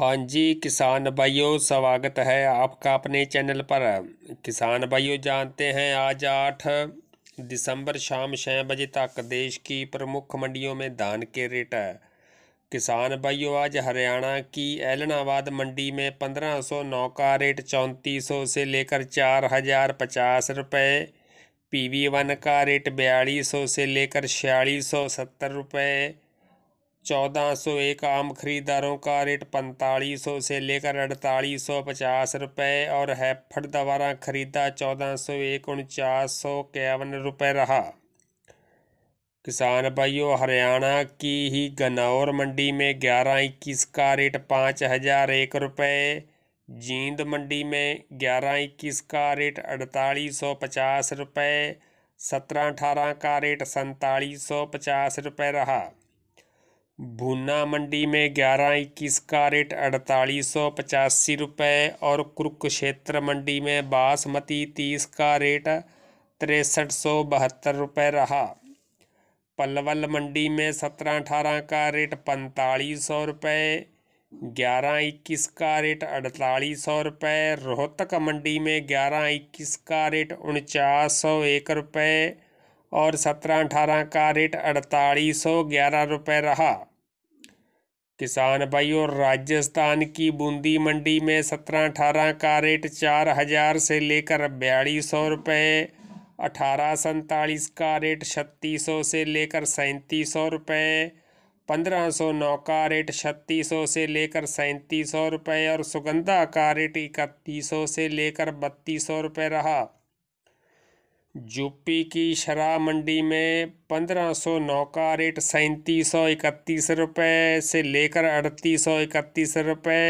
हाँ जी किसान भाइयों स्वागत है आपका अपने चैनल पर किसान भाइयों जानते हैं आज आठ दिसंबर शाम छः बजे तक देश की प्रमुख मंडियों में धान के रेट है किसान भाइयों आज हरियाणा की एलनाबाद मंडी में पंद्रह सौ नौ का रेट चौंतीस सौ से लेकर चार हजार पचास रुपये पी वी वन का रेट बयालीस सौ से लेकर छियालीस सौ सत्तर रुपये चौदह सौ एक आम खरीदारों का रेट पैंतालीस सौ से लेकर अड़तालीस सौ पचास रुपये और हैफड़ द्वारा खरीदा चौदह सौ एक उनचास सौ इक्यावन रुपये रहा किसान भाइयों हरियाणा की ही गनौर मंडी में ग्यारह इक्कीस का रेट पाँच हज़ार एक रुपये जींद मंडी में ग्यारह इक्कीस का रेट अड़तालीस सौ पचास रुपये सत्रह अठारह का रेट सैंतालीस सौ पचास रुपये रहा भूना मंडी में ग्यारह इक्कीस का रेट अड़तालीस सौ पचासी रुपये और कुरुक्षेत्र मंडी में बासमती तीस का रेट तिरसठ सौ बहत्तर रुपये रहा पलवल मंडी में सत्रह अठारह का रेट पैंतालीस सौ रुपये ग्यारह इक्कीस का रेट अड़तालीस सौ रुपये रोहतक मंडी में ग्यारह इक्कीस का रेट उनचास सौ एक रुपये और सत्रह अठारह का रेट अड़तालीस सौ ग्यारह रुपये रहा किसान भाइयों राजस्थान की बूंदी मंडी में सत्रह अठारह का रेट चार हज़ार से लेकर बयालीस सौ रुपये अठारह सैंतालीस का रेट छत्तीस सौ से लेकर सैंतीस सौ रुपये पंद्रह सौ नौ का रेट छत्तीस सौ से लेकर सैंतीस सौ रुपये और सुगंधा का रेट इकतीस सौ से लेकर बत्तीस सौ रुपये रहा यूपी की शराब मंडी में पंद्रह सौ नौ का रेट सैंतीस सौ इकतीस रुपये से लेकर अड़तीस सौ इकतीस रुपये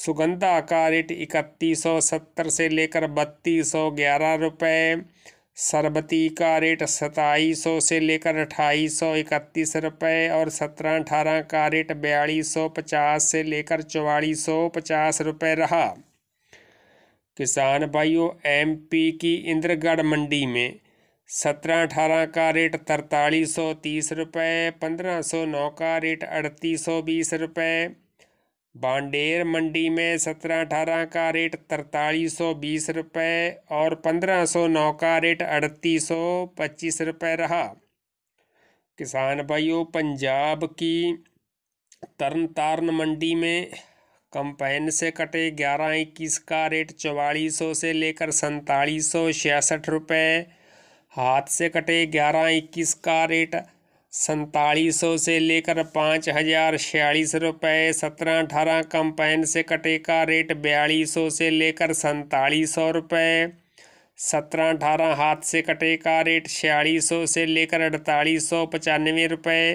सुगंधा का रेट इकतीस सौ सत्तर से लेकर बत्तीस सौ ग्यारह रुपये शरबती का रेट सताईस सौ से लेकर अट्ठाईस सौ इकतीस रुपये और सत्रह अठारह का रेट बयालीस सौ पचास से लेकर चौवालीस सौ पचास रुपये रहा किसान भाइयों एमपी की इंद्रगढ़ मंडी में सत्रह अठारह का रेट तरतालीस सौ तीस रुपये पंद्रह सौ नौ का रेट अड़तीस सौ बीस रुपये बांडेर मंडी में सत्रह अठारह का रेट तरतालीस सौ बीस रुपये और पंद्रह सौ नौ का रेट अड़तीस सौ पच्चीस रुपये रहा किसान भाइयों पंजाब की तरन तारण मंडी में कंपेन से कटे ग्यारह इक्कीस का रेट चवालीस सौ से लेकर सैंतालीस सौ छियासठ रुपये हाथ से कटे ग्यारह इक्कीस का रेट सैंतालीस सौ से लेकर पाँच हज़ार छियालीस रुपये सत्रह अठारह कंपेन से कटे का रेट बयालीस सौ से लेकर सैंतालीस सौ रुपये सत्रह अठारह हाथ से कटे का रेट छियालीस सौ से लेकर अड़तालीस सौ पचानवे रुपये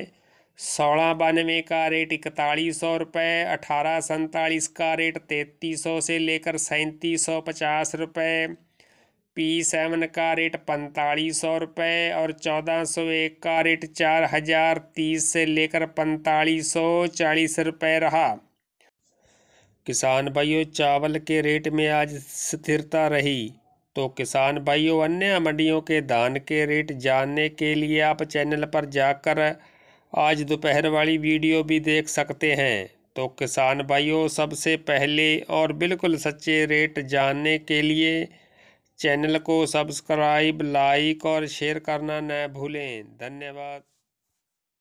सोलह बानवे का रेट इकतालीस सौ रुपये अठारह सैंतालीस का रेट तैंतीस सौ से लेकर सैंतीस सौ पचास रुपये पी सेवन का रेट पैंतालीस सौ रुपये और चौदह सौ एक का रेट चार हज़ार तीस से लेकर पैंतालीस सौ चालीस रुपये रहा किसान भाइयों चावल के रेट में आज स्थिरता रही तो किसान भाइयों अन्य मंडियों के धान के रेट जानने के लिए आप चैनल पर जाकर आज दोपहर वाली वीडियो भी देख सकते हैं तो किसान भाइयों सबसे पहले और बिल्कुल सच्चे रेट जानने के लिए चैनल को सब्सक्राइब लाइक और शेयर करना न भूलें धन्यवाद